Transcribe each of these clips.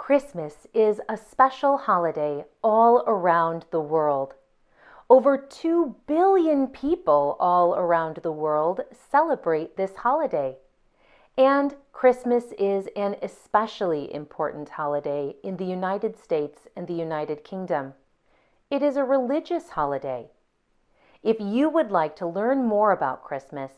Christmas is a special holiday all around the world. Over 2 billion people all around the world celebrate this holiday. And Christmas is an especially important holiday in the United States and the United Kingdom. It is a religious holiday. If you would like to learn more about Christmas,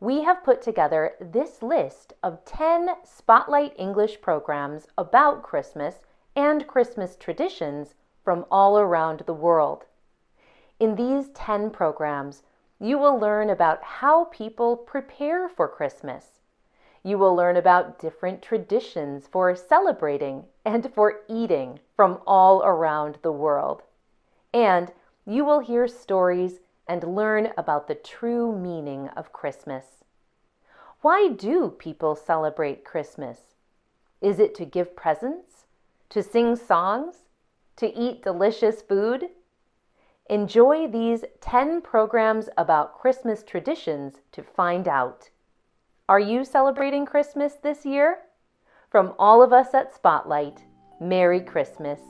we have put together this list of 10 Spotlight English programs about Christmas and Christmas traditions from all around the world. In these 10 programs, you will learn about how people prepare for Christmas. You will learn about different traditions for celebrating and for eating from all around the world. And you will hear stories and learn about the true meaning of Christmas. Why do people celebrate Christmas? Is it to give presents? To sing songs? To eat delicious food? Enjoy these 10 programs about Christmas traditions to find out. Are you celebrating Christmas this year? From all of us at Spotlight, Merry Christmas.